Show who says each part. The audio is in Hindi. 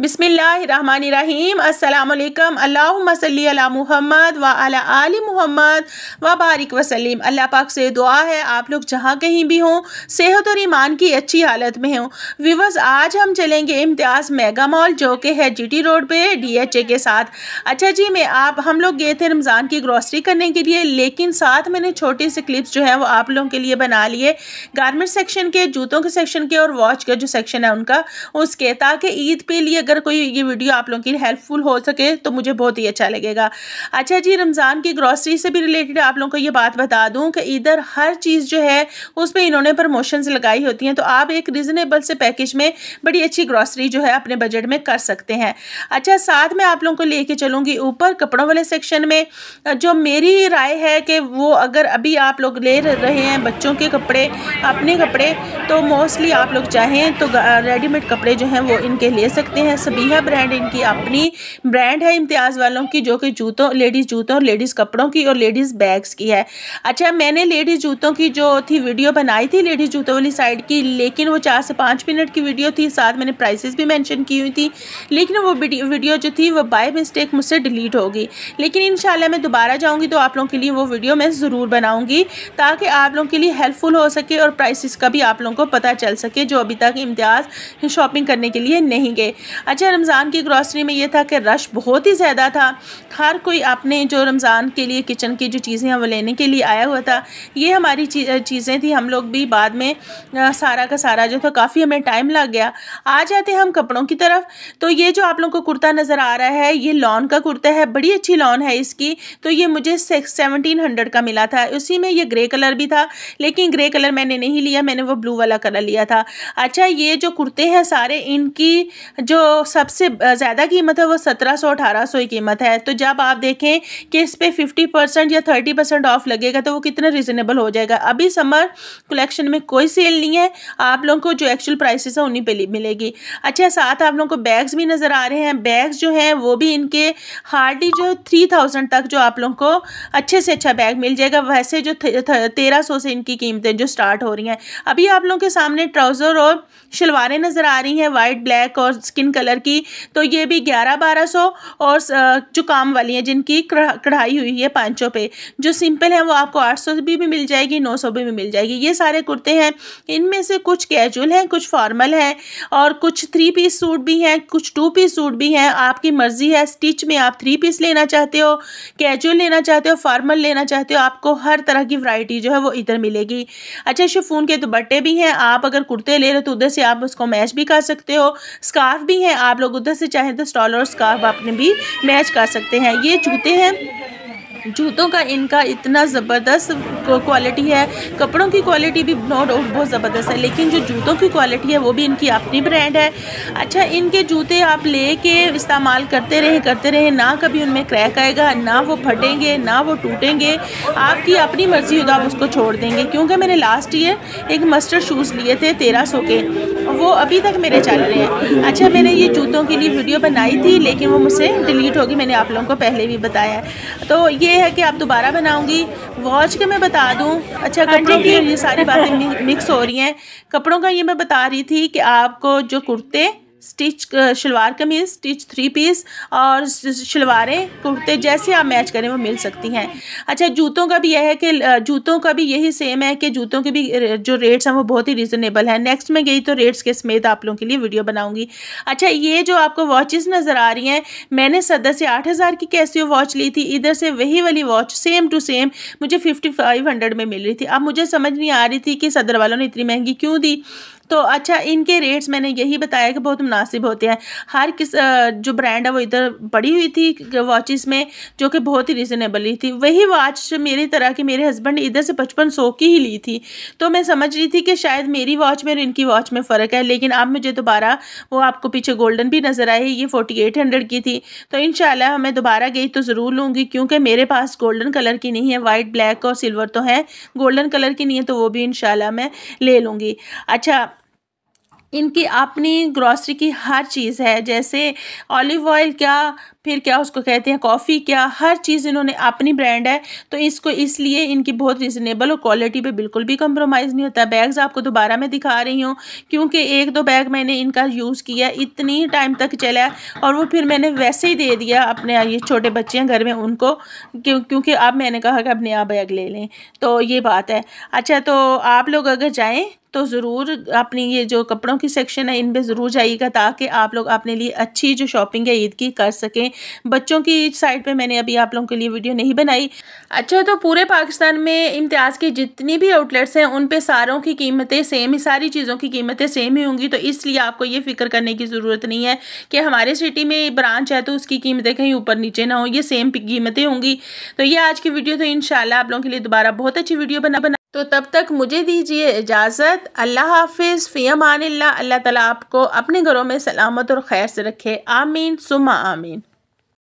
Speaker 1: बिसमीम अल्लाम अल्लाहमसली महमद व अला आल मोहम्मद व बारिक वसलीम अल्लाह पाक से दुआ है आप लोग जहाँ कहीं भी हों सेहत और ईमान की अच्छी हालत में हों व्यूवर्स आज हम चलेंगे इम्तियाज़ मेगा मॉल जो कि है जी टी रोड पर डी एच ए के साथ अच्छा जी मैं आप हम लोग गए थे रमज़ान की ग्रॉसरी करने के लिए लेकिन साथ मैंने छोटे से क्लिप्स जो हैं वो आप लोगों के लिए बना लिए गारमेंट सेक्शन के जूतों के सेक्शन के और वॉच का जो सेक्शन है उनका उसके ताकि ईद पे लिए अगर कोई ये वीडियो आप लोगों की हेल्पफुल हो सके तो मुझे बहुत ही अच्छा लगेगा अच्छा जी रमज़ान की ग्रॉसरी से भी रिलेटेड आप लोगों को ये बात बता दूँ कि इधर हर चीज़ जो है उस पर इन्होंने प्रमोशंस लगाई होती हैं तो आप एक रिजनेबल से पैकेज में बड़ी अच्छी ग्रॉसरी जो है अपने बजट में कर सकते हैं अच्छा साथ में आप लोगों को कर चलूँगी ऊपर कपड़ों वाले सेक्शन में जो मेरी राय है कि वो अगर अभी आप लोग ले रहे हैं बच्चों के कपड़े अपने कपड़े तो मोस्टली आप लोग चाहें तो रेडीमेड कपड़े जो हैं वो इनके ले सकते हैं हैं सबीहा ब्रांड इनकी अपनी ब्रांड है इम्तियाज़ वालों की जो कि जूतों लेडीज़ जूतों और लेडीज़ कपड़ों की और लेडीज़ बैग्स की है अच्छा मैंने लेडीज़ जूतों की जो थी वीडियो बनाई थी लेडीज़ जूतों वाली साइड की लेकिन वो चार से पाँच मिनट की वीडियो थी साथ मैंने प्राइसेस भी मैंशन की हुई थी लेकिन वो वीडियो जो थी वो बाय मिस्टेक मुझसे डिलीट हो गई लेकिन इन मैं दोबारा जाऊँगी तो आप लोगों के लिए वो वीडियो मैं ज़रूर बनाऊँगी ताकि आप लोगों के लिए हेल्पफुल हो सके और प्राइसिस का भी आप लोगों को पता चल सके जो अभी तक इम्तियाज़ शॉपिंग करने के लिए नहीं गए अच्छा रमज़ान की ग्रॉसरी में ये था कि रश बहुत ही ज़्यादा था हर कोई अपने जो रमज़ान के लिए किचन की जो चीज़ें हैं वो लेने के लिए आया हुआ था ये हमारी चीज़ें थी हम लोग भी बाद में सारा का सारा जो था काफ़ी हमें टाइम लग गया आ जाते हम कपड़ों की तरफ तो ये जो आप लोग को कुर्ता नज़र आ रहा है ये लॉन का कुर्ता है बड़ी अच्छी लॉन है इसकी तो ये मुझे सेवनटीन हंड्रेड का मिला था उसी में ये ग्रे कलर भी था लेकिन ग्रे कलर मैंने नहीं लिया मैंने वो ब्लू वाला कलर लिया था अच्छा ये जो कुर्ते हैं सारे इनकी जो सबसे ज़्यादा कीमत है वो सत्रह सौ अठारह सौ की कीमत है तो जब आप देखें कि इस पर फिफ्टी परसेंट या थर्टी परसेंट ऑफ लगेगा तो वो कितना रिजनेबल हो जाएगा अभी समर कलेक्शन में कोई सेल नहीं है आप लोगों को जो एक्चुअल प्राइसेस है उन्हीं पर मिलेगी अच्छा साथ आप लोगों को बैग्स भी नज़र आ रहे हैं बैग्स जो हैं वो भी इनके हार्डली जो थ्री थाउजेंड तक जो आप लोगों को अच्छे से अच्छा बैग मिल जाएगा वैसे जो तेरह सौ से इनकी कीमतें जो स्टार्ट हो रही हैं अभी आप लोगों के सामने ट्राउज़र और शलवारें नज़र आ रही हैं वाइट ब्लैक और स्किन कलर की तो ये भी ग्यारह बारह सौ और जो काम वाली हैं जिनकी कढ़ाई हुई है पाँचों पे जो सिंपल है वो आपको आठ सौ भी, भी मिल जाएगी नौ सौ भी, भी मिल जाएगी ये सारे कुर्ते हैं इनमें से कुछ कैजुअल हैं कुछ फॉर्मल हैं और कुछ थ्री पीस सूट भी हैं कुछ टू पीस सूट भी हैं आपकी मर्ज़ी है स्टिच में आप थ्री पीस लेना चाहते हो कैजुअल लेना चाहते हो फॉर्मल लेना चाहते हो आपको हर तरह की वैरायटी जो है वो इधर मिलेगी अच्छा शिफून के दुपट्टे भी हैं आप अगर कुर्ते ले रहे हो तो उधर से आप उसको मैच भी कर सकते हो स्कार्फ भी है आप लोग उधर से चाहे दस तो और स्कार्फ आपने भी मैच कर सकते हैं ये जूते हैं जूतों का इनका इतना ज़बरदस्त क्वालिटी है कपड़ों की क्वालिटी भी नोट डाउट बहुत ज़बरदस्त है लेकिन जो जूतों की क्वालिटी है वो भी इनकी अपनी ब्रांड है अच्छा इनके जूते आप ले के इस्तेमाल करते रहें करते रहें ना कभी उनमें क्रैक आएगा ना वो फटेंगे ना वो टूटेंगे आपकी अपनी मर्ज़ी होगा आप उसको छोड़ देंगे क्योंकि मैंने लास्ट ईयर एक मस्टर्ड शूज़ लिए थे तेरह के वो अभी तक मेरे चल रहे हैं अच्छा मैंने ये जूतों के लिए वीडियो बनाई थी लेकिन वो मुझसे डिलीट होगी मैंने आप लोगों को पहले भी बताया तो ये है कि आप दोबारा बनाऊँगी वॉच के मैं बता दूँ अच्छा हाँ कपड़ों की ये सारी बातें मिक्स हो रही हैं कपड़ों का ये मैं बता रही थी कि आपको जो कुर्ते स्टिच शलवार कमीज स्टिच थ्री पीस और शलवारें कुर्ते जैसे आप मैच करें वो मिल सकती हैं अच्छा जूतों का भी यह है कि जूतों का भी यही सेम है कि जूतों के भी जो रेट्स हैं वो बहुत ही रिजनेबल हैं नेक्स्ट में गई तो रेट्स के समेत आप लोगों के लिए वीडियो बनाऊंगी अच्छा ये जो आपको वॉचेज़ नज़र आ रही हैं मैंने सदर से आठ हज़ार की कैसी वॉच ली थी इधर से वही वाली वॉच सेम टू सेम मुझे फिफ्टी फाइव हंड्रेड में मिल रही थी अब मुझे समझ नहीं आ रही थी कि सदर वालों ने इतनी महंगी क्यों दी तो अच्छा इनके रेट्स मैंने यही बताया कि बहुत मुनासिब होते हैं हर किस जो ब्रांड है वो इधर पड़ी हुई थी वॉचेस में जो कि बहुत ही रिजनेबल ही थी वही वॉच मेरी तरह की मेरे हस्बैंड ने इधर से पचपन सौ की ही ली थी तो मैं समझ रही थी कि शायद मेरी वॉच में और इनकी वॉच में फ़र्क है लेकिन अब मुझे दोबारा वो आपको पीछे गोल्डन भी नज़र आई ये फोर्टी एट हंड्रेड की थी तो इन मैं दोबारा गई तो ज़रूर लूँगी क्योंकि मेरे पास गोल्डन कलर की नहीं है वाइट ब्लैक और सिल्वर तो है गोल्डन कलर की नहीं है तो वो भी इन मैं ले लूँगी अच्छा इनकी अपनी ग्रॉसरी की हर चीज़ है जैसे ऑलिव ऑयल क्या फिर क्या उसको कहते हैं कॉफ़ी क्या हर चीज़ इन्होंने अपनी ब्रांड है तो इसको इसलिए इनकी बहुत रिजनेबल और क्वालिटी पे बिल्कुल भी कम्प्रोमाइज़ नहीं होता बैग्स आपको दोबारा मैं दिखा रही हूँ क्योंकि एक दो बैग मैंने इनका यूज़ किया इतनी टाइम तक चला और वो फिर मैंने वैसे ही दे दिया अपने ये छोटे बच्चे हैं घर में उनको क्यों क्योंकि अब मैंने कहा कि अपने आप बैग ले लें तो ये बात है अच्छा तो आप लोग अगर जाएँ तो ज़रूर अपनी ये जो कपड़ों की सेक्शन है इन पर ज़रूर जाइएगा ताकि आप लोग अपने लिए अच्छी जो शॉपिंग है ईद की कर सकें बच्चों की साइड पर मैंने अभी आप लोगों के लिए वीडियो नहीं बनाई अच्छा तो पूरे पाकिस्तान में इम्तियाज़ की जितनी भी आउटलेट्स हैं उन पर सारों की कीमतें सेम ही सारी चीज़ों की कीमतें सेम ही होंगी तो इसलिए आपको ये फिक्र करने की ज़रूरत नहीं है कि हमारे सिटी में ब्रांच है तो उसकी कीमतें कहीं ऊपर नीचे ना हो ये सेम कीमतें होंगी तो ये आज की वीडियो तो इन आप लोगों के लिए दोबारा बहुत अच्छी वीडियो बना बना तो तब तक मुझे दीजिए इजाज़त अल्लाह हाफिज़ मान ला अल्लाह ताला आपको अपने घरों में सलामत और खैर से रखे आमीन सुमा आमीन